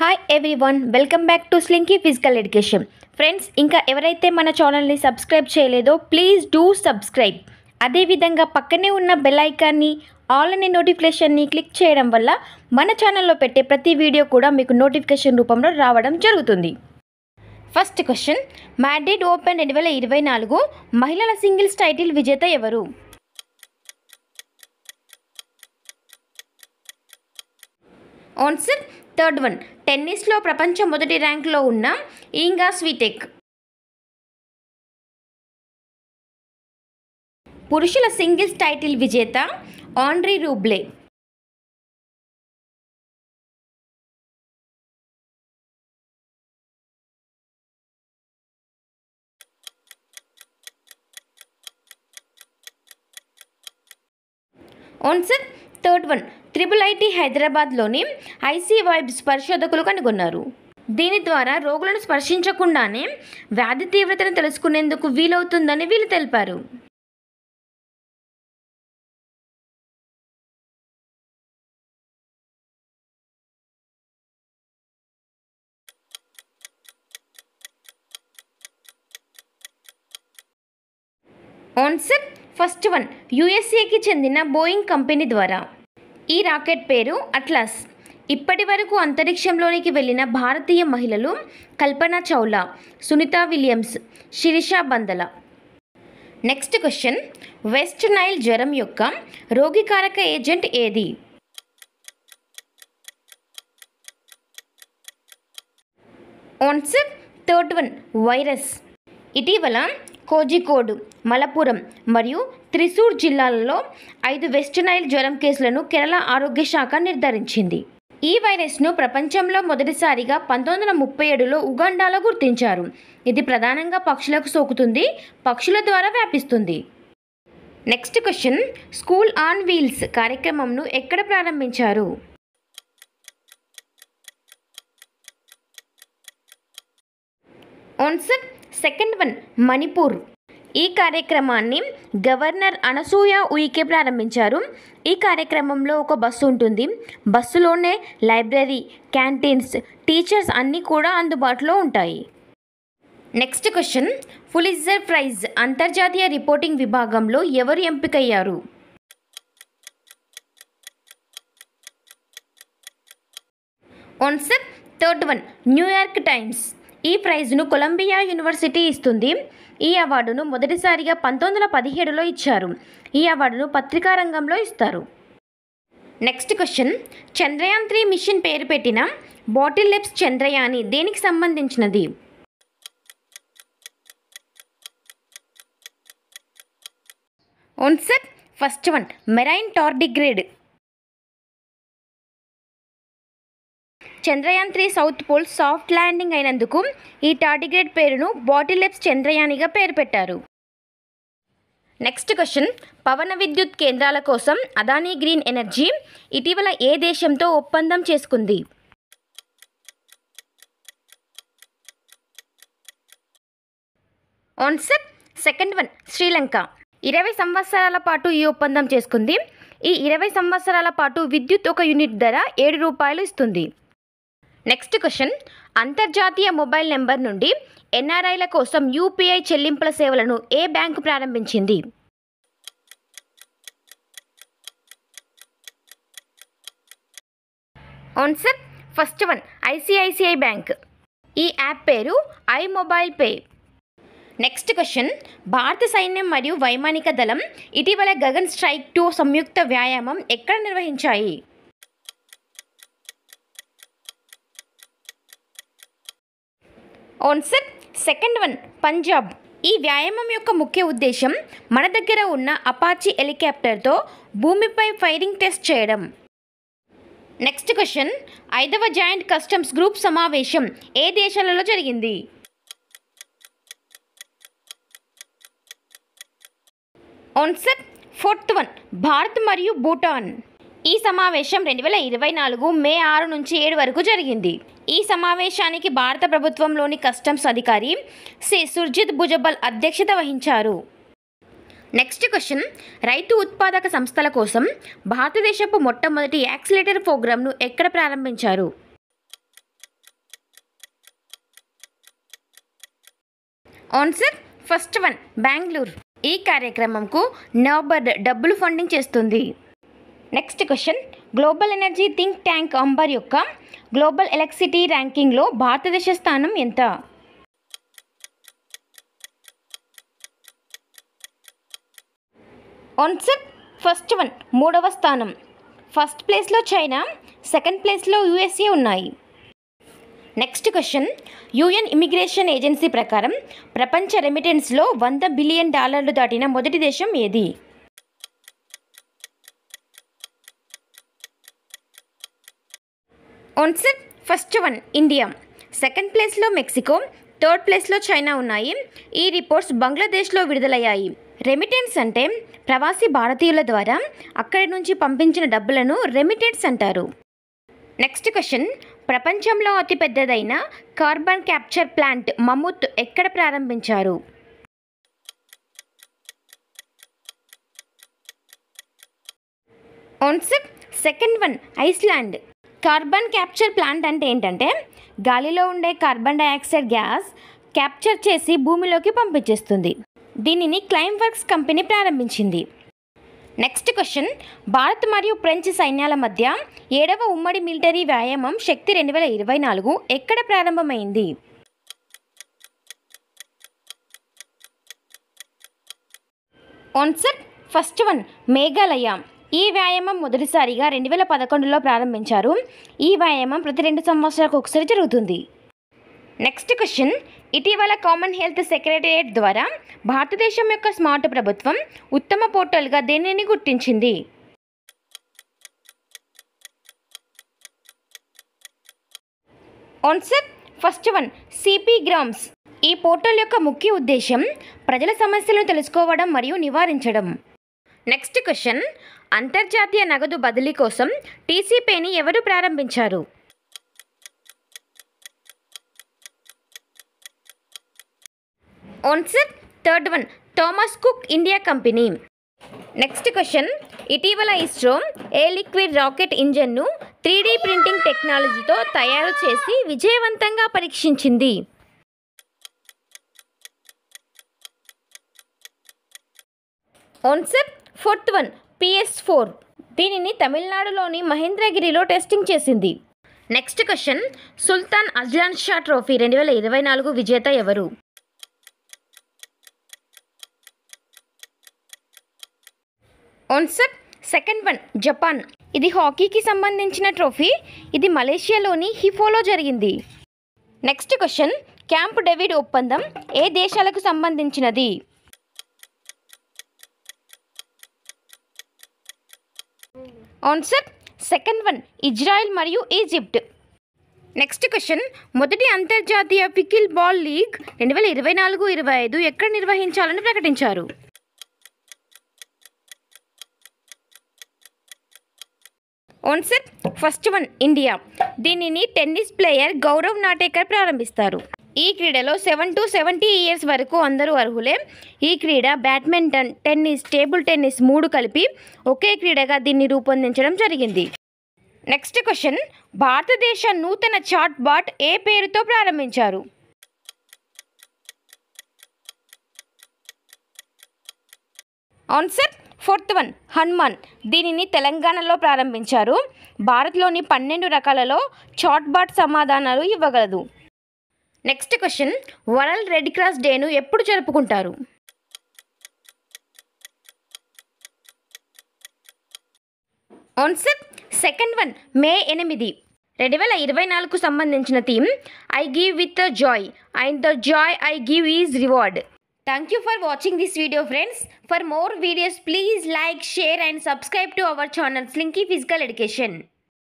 hi everyone welcome back to Slinky physical education friends ఇంకా ఎవరైతే మన ఛానల్ని సబ్స్క్రైబ్ చేయలేదో ప్లీజ్ డూ సబ్స్క్రైబ్ అదేవిధంగా పక్కనే ఉన్న బెల్ ఐకాన్ని ఆల్ అనే నోటిఫికేషన్ని క్లిక్ చేయడం వల్ల మన ఛానల్లో పెట్టే ప్రతి వీడియో కూడా మీకు నోటిఫికేషన్ రూపంలో రావడం జరుగుతుంది ఫస్ట్ క్వశ్చన్ మ్యాడ్రిడ్ ఓపెన్ రెండు వేల ఇరవై నాలుగు మహిళల సింగిల్స్ టైటిల్ విజేత ఎవరు ఆన్సర్ థర్డ్ వన్ టెన్నిస్లో ప్రపంచ మొదటి ర్యాంక్లో ఉన్న ఈంగా స్వీటెక్ పురుషుల సింగిల్స్ టైటిల్ విజేత ఆండ్రీ రూబ్లే అవును sir third one triple IT హైదరాబాద్లోని ఐసీ వైబ్స్ పరిశోధకులు కనుగొన్నారు దీని ద్వారా రోగులను స్పర్శించకుండానే వ్యాధి తీవ్రతను తెలుసుకునేందుకు వీలవుతుందని వీళ్ళు తెలిపారు ఆన్సర్ ఫస్ట్ వన్ యుఎస్ఏకి చెందిన బోయింగ్ కంపెనీ ద్వారా ఈ రాకెట్ పేరు అట్లాస్ ఇప్పటి వరకు అంతరిక్షంలోనికి వెళ్ళిన భారతీయ మహిళలు Kalpana Chawla Sunita Williams Sirisha Bandla next question West Nile జ్వరం యొక్క రోగికారక ఏజెంట్ ఏది ఆన్సర్ థర్డ్ వన్ వైరస్ ఇటీవల కోజికోడ్ మలపురం మరియు త్రిశూర్ జిల్లాలలో ఐదు వెస్ట్ నైల్ జ్వరం కేసులను కేరళ ఆరోగ్య శాఖ నిర్ధారించింది ఈ వైరస్ను ప్రపంచంలో మొదటిసారిగా పంతొమ్మిది వందల ముప్పై ఏడులో ఉగాండాలో గుర్తించారు ఇది ప్రధానంగా పక్షులకు సోకుతుంది పక్షుల ద్వారా వ్యాపిస్తుంది next question school on wheels కార్యక్రమంను ఎక్కడ ప్రారంభించారు ఆన్సర్ సెకండ్ వన్ మణిపూర్ ఈ కార్యక్రమాన్ని గవర్నర్ అనసూయ ఉయికే ప్రారంభించారు ఈ కార్యక్రమంలో ఒక బస్సు ఉంటుంది బస్సులోనే లైబ్రరీ క్యాంటీన్స్ టీచర్స్ అన్నీ కూడా అందుబాటులో ఉంటాయి నెక్స్ట్ క్వశ్చన్ ఫులిజర్ ప్రైజ్ అంతర్జాతీయ రిపోర్టింగ్ విభాగంలో ఎవరు ఎంపికయ్యారు answer third one New York Times ఈ ప్రైజ్ను కొలంబియా యూనివర్సిటీ ఇస్తుంది ఈ అవార్డును మొదటిసారిగా పంతొమ్మిది వందల పదిహేడులో ఇచ్చారు ఈ అవార్డును పత్రికా రంగంలో ఇస్తారు next question Chandrayaan three mission పేరు పెట్టిన బాటిల్ లెప్స్ చంద్రయాని దేనికి సంబంధించినది first one marine tardigrade Chandrayaan three south pole soft landing అయినందుకు ఈ టాటిగ్రేడ్ పేరును బాటిలెప్స్ చంద్రయానిగా పేరు పెట్టారు నెక్స్ట్ క్వశ్చన్ పవన విద్యుత్ కేంద్రాల కోసం అదానీ గ్రీన్ ఎనర్జీ ఇటీవల ఏ దేశంతో ఒప్పందం చేసుకుంది ఆన్సర్ సెకండ్ వన్ శ్రీలంక ఇరవై సంవత్సరాల పాటు ఈ ఒప్పందం చేసుకుంది ఈ ఇరవై సంవత్సరాల పాటు విద్యుత్ ఒక యూనిట్ ధర ఏడు రూపాయలు ఇస్తుంది నెక్స్ట్ క్వశ్చన్ అంతర్జాతీయ మొబైల్ నెంబర్ నుండి ఎన్ఆర్ఐల కోసం యూపీఐ చెల్లింపుల సేవలను ఏ బ్యాంకు ప్రారంభించింది answer first one ICICI bank ఈ యాప్ పేరు i mobile pay next question భారత సైన్యం మరియు వైమానిక దళం ఇటీవల గగన్ స్ట్రైక్ టూ సంయుక్త వ్యాయామం ఎక్కడ నిర్వహించాయి ఓన్సర్ సెకండ్ వన్ పంజాబ్ ఈ వ్యాయామం యొక్క ముఖ్య ఉద్దేశం మన దగ్గర ఉన్న అపాచి హెలికాప్టర్తో భూమిపై ఫైరింగ్ టెస్ట్ చేయడం నెక్స్ట్ క్వశ్చన్ ఐదవ జాయింట్ కస్టమ్స్ గ్రూప్ సమావేశం ఏ దేశాలలో జరిగింది ఆన్సర్ ఫోర్త్ వన్ భారత్ మరియు భూటాన్ ఈ సమావేశం రెండు వేల ఇరవై నాలుగు మే ఆరు నుంచి ఏడు వరకు జరిగింది ఈ సమావేశానికి భారత ప్రభుత్వంలోని కస్టమ్స్ అధికారి శ్రీ సుర్జిత్ భుజబల్ అధ్యక్షత వహించారు నెక్స్ట్ క్వశ్చన్ రైతు ఉత్పాదక సంస్థల కోసం భారతదేశపు మొట్టమొదటి యాక్సిలేటర్ ప్రోగ్రాంను ఎక్కడ ప్రారంభించారు ఆన్సర్ ఫస్ట్ వన్ బెంగళూరు ఈ కార్యక్రమంకు నబర్డ్ డబ్బులు ఫండింగ్ చేస్తుంది next question global energy think tank Ember యొక్క గ్లోబల్ ఎలక్ట్రిసిటీ ర్యాంకింగ్లో భారతదేశ స్థానం ఎంత ఆన్సర్ ఫస్ట్ వన్ మూడవ స్థానం ఫస్ట్ ప్లేస్లో చైనా సెకండ్ ప్లేస్లో యుఎస్ఏ ఉన్నాయి next question UN immigration agency ప్రకారం ప్రపంచ రెమిటెన్స్లో వంద బిలియన్ డాలర్లు దాటిన మొదటి దేశం ఏది answer first one India second ప్లేస్లో మెక్సికో థర్డ్ ప్లేస్లో చైనా ఉన్నాయి ఈ రిపోర్ట్స్ బంగ్లాదేశ్లో విడుదలయ్యాయి రెమిటెన్స్ అంటే ప్రవాసీ భారతీయుల ద్వారా అక్కడి నుంచి పంపించిన డబ్బులను రెమిటెన్స్ అంటారు నెక్స్ట్ క్వశ్చన్ ప్రపంచంలో అతిపెద్దదైన కార్బన్ క్యాప్చర్ ప్లాంట్ మమ్ముత్ ఎక్కడ ప్రారంభించారు answer second one Iceland carbon capture plant అంటే ఏంటంటే గాలిలో ఉండే కార్బన్ డైఆక్సైడ్ గ్యాస్ క్యాప్చర్ చేసి భూమిలోకి పంపించేస్తుంది దీనిని క్లైమ్ వర్క్స్ కంపెనీ ప్రారంభించింది నెక్స్ట్ క్వశ్చన్ భారత్ మరియు ఫ్రెంచ్ సైన్యాల మధ్య ఏడవ ఉమ్మడి మిలిటరీ వ్యాయామం శక్తి రెండు వేల ఇరవై నాలుగు ఎక్కడ ప్రారంభమైంది ఆన్సర్ ఫస్ట్ వన్ మేఘాలయ ఈ వ్యాయామం మొదటిసారిగా రెండు వేల పదకొండులో ప్రారంభించారు ఈ వ్యాయామం ప్రతి రెండు సంవత్సరాలకు ఒకసారి జరుగుతుంది నెక్స్ట్ క్వశ్చన్ ఇటీవల కామన్ హెల్త్ సెక్రటరియేట్ ద్వారా భారతదేశం యొక్క స్మార్ట్ ప్రభుత్వం ఉత్తమ పోర్టల్గా దేనిని గుర్తించింది answer first one CP grams ఈ పోర్టల్ యొక్క ముఖ్య ఉద్దేశం ప్రజల సమస్యలను తెలుసుకోవడం మరియు నివారించడం నెక్స్ట్ క్వశ్చన్ అంతర్జాతీయ నగదు బదిలీ కోసం టీసీపీని ఎవరు ప్రారంభించారు answer third one Thomas Cook India company next question ఇటీవల ఇస్రో ఏ లిక్విడ్ రాకెట్ ఇంజన్ను త్రీ ప్రింటింగ్ టెక్నాలజీతో తయారు చేసి విజయవంతంగా పరీక్షించింది answer fourth one PS four దీనిని తమిళనాడులోని మహేంద్రగిరిలో టెస్టింగ్ చేసింది next question Sultan Azlan Shah trophy రెండు వేల ఇరవై నాలుగు విజేత ఎవరు ఒన్సర్ సెకండ్ వన్ జపాన్ ఇది హాకీకి సంబంధించిన ట్రోఫీ ఇది మలేషియాలోని హిఫోలో జరిగింది నెక్స్ట్ క్వశ్చన్ క్యాంప్ డేవిడ్ ఒప్పందం ఏ దేశాలకు సంబంధించినది ఆన్సర్ సెకండ్ వన్ ఇజ్రాయెల్ మరియు ఈజిప్ట్ నెక్స్ట్ క్వశ్చన్ మొదటి అంతర్జాతీయ పికిల్ బాల్ లీగ్ రెండు వేల ఇరవై నాలుగు ఇరవై ఐదు ఎక్కడ నిర్వహించాలని ప్రకటించారు ఆన్సర్ ఫస్ట్ వన్ ఇండియా దీనిని టెన్నిస్ ప్లేయర్ గౌరవ్ నాటేకర్ ప్రారంభిస్తారు ఈ క్రీడలో సెవెన్ టు సెవెంటీ ఇయర్స్ వరకు అందరూ అర్హులే ఈ క్రీడ బ్యాడ్మింటన్ టెన్నిస్ టేబుల్ టెన్నిస్ మూడు కలిపి ఒకే క్రీడగా దీన్ని రూపొందించడం జరిగింది నెక్స్ట్ క్వశ్చన్ భారతదేశ నూతన చాట్ బాట్ ఏ పేరుతో ప్రారంభించారు ఆన్సర్ ఫోర్త్ వన్ హనుమాన్ దీనిని తెలంగాణలో ప్రారంభించారు భారత్లోని పన్నెండు రకాలలో చాట్ బాట్ సమాధానాలు ఇవ్వగలదు next question world Red Cross డేను ఎప్పుడు జరుపుకుంటారు సెకండ్ వన్ మే ఎనిమిది రెండు వేల ఇరవై నాలుగుకు సంబంధించిన theme I give with the joy and the joy I give is reward thank you for watching this video friends for more videos please like share and subscribe to our channels Slinky physical education